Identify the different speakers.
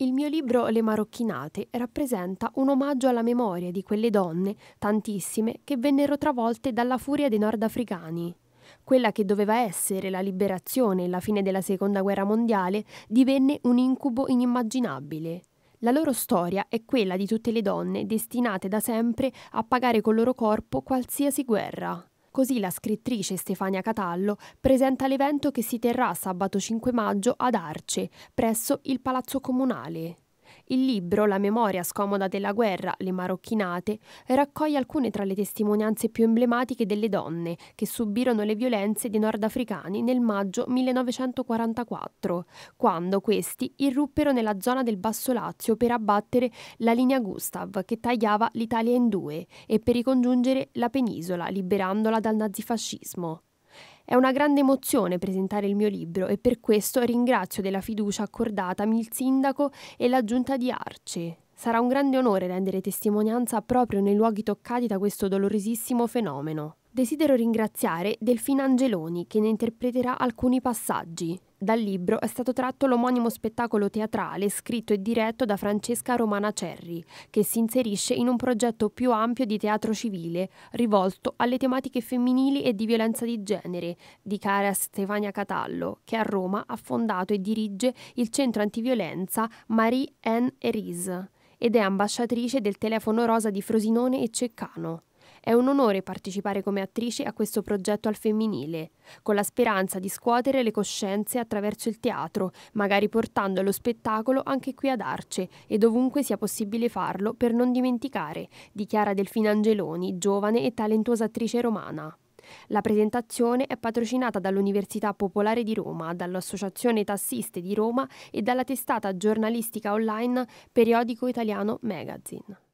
Speaker 1: Il mio libro Le marocchinate rappresenta un omaggio alla memoria di quelle donne, tantissime, che vennero travolte dalla furia dei nordafricani. Quella che doveva essere la liberazione e la fine della Seconda Guerra Mondiale divenne un incubo inimmaginabile. La loro storia è quella di tutte le donne destinate da sempre a pagare col loro corpo qualsiasi guerra. Così la scrittrice Stefania Catallo presenta l'evento che si terrà sabato 5 maggio ad Arce, presso il Palazzo Comunale. Il libro La memoria scomoda della guerra, le marocchinate, raccoglie alcune tra le testimonianze più emblematiche delle donne che subirono le violenze dei nordafricani nel maggio 1944, quando questi irruppero nella zona del Basso Lazio per abbattere la linea Gustav che tagliava l'Italia in due e per ricongiungere la penisola liberandola dal nazifascismo. È una grande emozione presentare il mio libro e per questo ringrazio della fiducia accordatami il sindaco e la giunta di Arce. Sarà un grande onore rendere testimonianza proprio nei luoghi toccati da questo dolorosissimo fenomeno. Desidero ringraziare Delfina Angeloni che ne interpreterà alcuni passaggi. Dal libro è stato tratto l'omonimo spettacolo teatrale scritto e diretto da Francesca Romana Cerri, che si inserisce in un progetto più ampio di teatro civile, rivolto alle tematiche femminili e di violenza di genere, di cara Stefania Catallo, che a Roma ha fondato e dirige il centro antiviolenza Marie Anne Eris ed è ambasciatrice del telefono rosa di Frosinone e Ceccano. È un onore partecipare come attrice a questo progetto al femminile, con la speranza di scuotere le coscienze attraverso il teatro, magari portando lo spettacolo anche qui ad Arce e dovunque sia possibile farlo per non dimenticare, dichiara Delfina Angeloni, giovane e talentuosa attrice romana. La presentazione è patrocinata dall'Università Popolare di Roma, dall'Associazione Tassiste di Roma e dalla testata giornalistica online Periodico Italiano Magazine.